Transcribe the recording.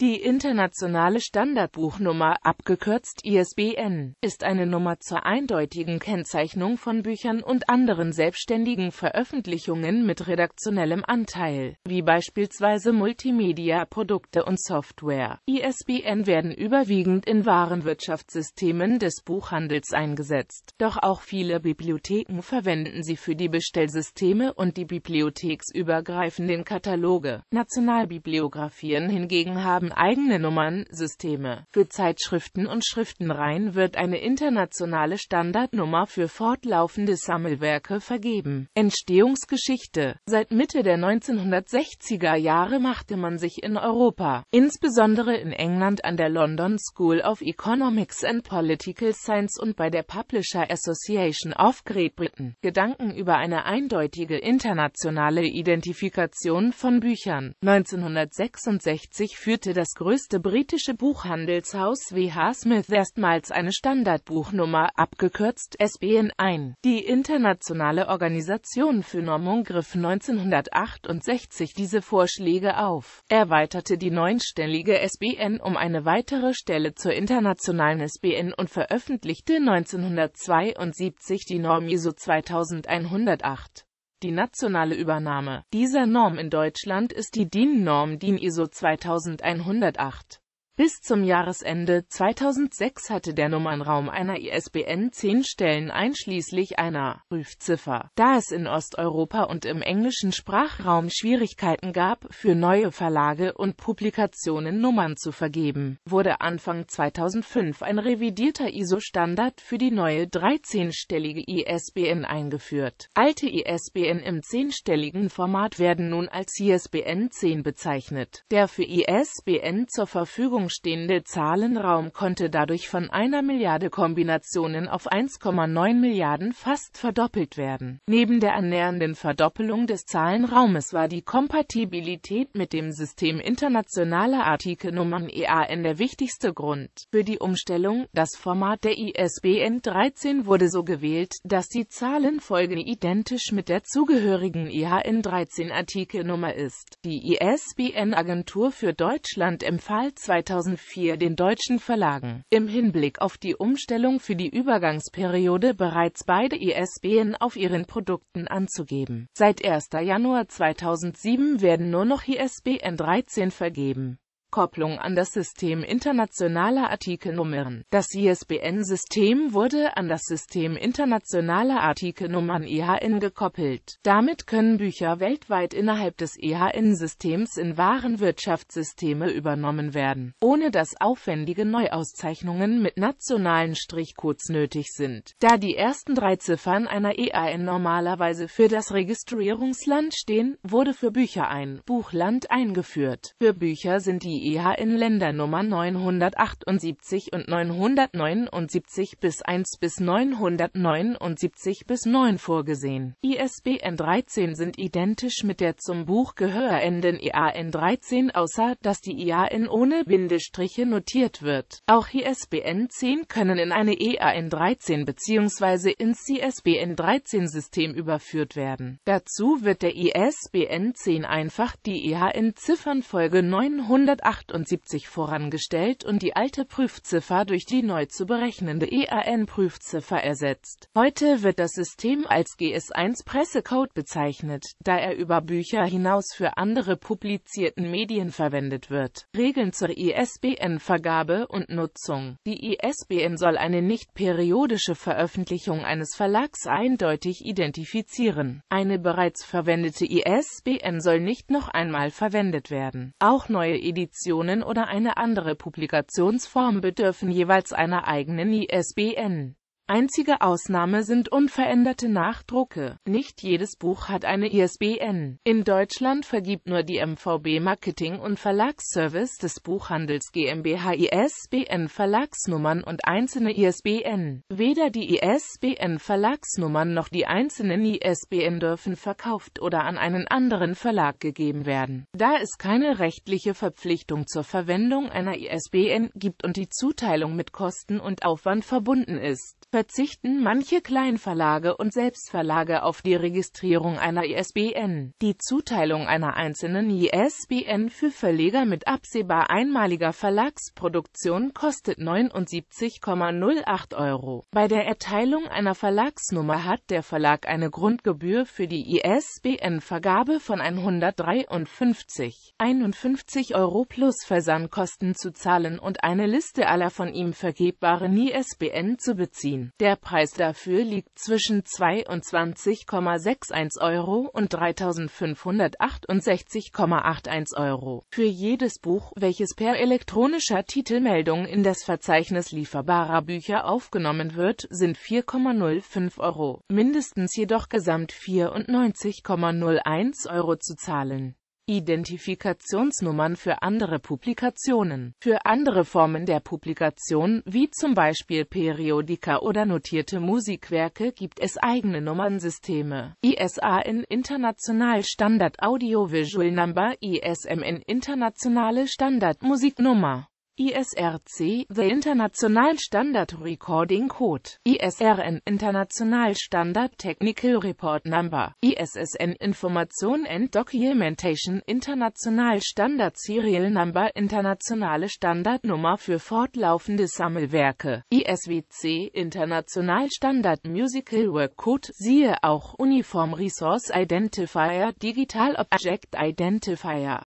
Die internationale Standardbuchnummer, abgekürzt ISBN, ist eine Nummer zur eindeutigen Kennzeichnung von Büchern und anderen selbstständigen Veröffentlichungen mit redaktionellem Anteil, wie beispielsweise Multimedia-Produkte und Software. ISBN werden überwiegend in Warenwirtschaftssystemen des Buchhandels eingesetzt, doch auch viele Bibliotheken verwenden sie für die Bestellsysteme und die bibliotheksübergreifenden Kataloge. Nationalbibliografien hingegen haben eigene Nummernsysteme. Für Zeitschriften und Schriftenreihen wird eine internationale Standardnummer für fortlaufende Sammelwerke vergeben. Entstehungsgeschichte Seit Mitte der 1960er Jahre machte man sich in Europa, insbesondere in England an der London School of Economics and Political Science und bei der Publisher Association of Great Britain Gedanken über eine eindeutige internationale Identifikation von Büchern. 1966 führte das das größte britische Buchhandelshaus WH Smith erstmals eine Standardbuchnummer, abgekürzt SBN, ein. Die Internationale Organisation für Normung griff 1968 diese Vorschläge auf, erweiterte die neunstellige SBN um eine weitere Stelle zur internationalen SBN und veröffentlichte 1972 die Norm ISO 2108 die nationale Übernahme dieser Norm in Deutschland ist die DIN-Norm DIN ISO 2108. Bis zum Jahresende 2006 hatte der Nummernraum einer ISBN zehn Stellen einschließlich einer Prüfziffer. Da es in Osteuropa und im englischen Sprachraum Schwierigkeiten gab, für neue Verlage und Publikationen Nummern zu vergeben, wurde Anfang 2005 ein revidierter ISO-Standard für die neue 13-stellige ISBN eingeführt. Alte ISBN im zehnstelligen Format werden nun als ISBN 10 bezeichnet. Der für ISBN zur Verfügung stehende Zahlenraum konnte dadurch von einer Milliarde Kombinationen auf 1,9 Milliarden fast verdoppelt werden. Neben der annähernden Verdoppelung des Zahlenraumes war die Kompatibilität mit dem System internationaler Artikelnummern EAN der wichtigste Grund für die Umstellung. Das Format der ISBN 13 wurde so gewählt, dass die Zahlenfolge identisch mit der zugehörigen e IHN 13 Artikelnummer ist. Die ISBN-Agentur für Deutschland empfahl 2000 2004 den deutschen Verlagen im Hinblick auf die Umstellung für die Übergangsperiode bereits beide ISBN auf ihren Produkten anzugeben. Seit 1. Januar 2007 werden nur noch ISBN 13 vergeben Kopplung an das System internationaler Artikelnummern. Das ISBN-System wurde an das System internationaler Artikelnummern EHN gekoppelt. Damit können Bücher weltweit innerhalb des EHN-Systems in Warenwirtschaftssysteme übernommen werden, ohne dass aufwendige Neuauszeichnungen mit nationalen Strichcodes nötig sind. Da die ersten drei Ziffern einer EHN normalerweise für das Registrierungsland stehen, wurde für Bücher ein Buchland eingeführt. Für Bücher sind die die EH in Ländernummer 978 und 979 bis 1 bis 979 bis 9 vorgesehen. ISBN 13 sind identisch mit der zum Buch gehörenden EAN 13, außer dass die IAN e ohne Bindestriche notiert wird. Auch ISBN 10 können in eine EAN 13 bzw. ins ISBN 13 System überführt werden. Dazu wird der ISBN 10 einfach die EHN Ziffernfolge 900 1978 vorangestellt und die alte Prüfziffer durch die neu zu berechnende EAN-Prüfziffer ersetzt. Heute wird das System als GS1-Pressecode bezeichnet, da er über Bücher hinaus für andere publizierten Medien verwendet wird. Regeln zur ISBN-Vergabe e und Nutzung Die ISBN e soll eine nicht periodische Veröffentlichung eines Verlags eindeutig identifizieren. Eine bereits verwendete ISBN e soll nicht noch einmal verwendet werden. Auch neue Editionen Publikationen oder eine andere Publikationsform bedürfen jeweils einer eigenen ISBN Einzige Ausnahme sind unveränderte Nachdrucke. Nicht jedes Buch hat eine ISBN. In Deutschland vergibt nur die MVB Marketing und Verlagsservice des Buchhandels GmbH ISBN Verlagsnummern und einzelne ISBN. Weder die ISBN Verlagsnummern noch die einzelnen ISBN dürfen verkauft oder an einen anderen Verlag gegeben werden. Da es keine rechtliche Verpflichtung zur Verwendung einer ISBN gibt und die Zuteilung mit Kosten und Aufwand verbunden ist, verzichten manche Kleinverlage und Selbstverlage auf die Registrierung einer ISBN. Die Zuteilung einer einzelnen ISBN für Verleger mit absehbar einmaliger Verlagsproduktion kostet 79,08 Euro. Bei der Erteilung einer Verlagsnummer hat der Verlag eine Grundgebühr für die ISBN-Vergabe von 153,51 Euro plus Versandkosten zu zahlen und eine Liste aller von ihm vergebbaren ISBN zu beziehen der Preis dafür liegt zwischen 22,61 Euro und 3568,81 Euro. Für jedes Buch, welches per elektronischer Titelmeldung in das Verzeichnis lieferbarer Bücher aufgenommen wird, sind 4,05 Euro, mindestens jedoch gesamt 94,01 Euro zu zahlen. Identifikationsnummern für andere Publikationen. Für andere Formen der Publikation, wie zum Beispiel Periodika oder notierte Musikwerke, gibt es eigene Nummernsysteme. ISAN International Standard Audiovisual Number ISMN Internationale Standard Musiknummer ISRC, The International Standard Recording Code, ISRN, International Standard Technical Report Number, ISSN, Information and Documentation, International Standard Serial Number, Internationale Standardnummer für fortlaufende Sammelwerke, ISWC, International Standard Musical Work Code, siehe auch Uniform Resource Identifier, Digital Object Identifier.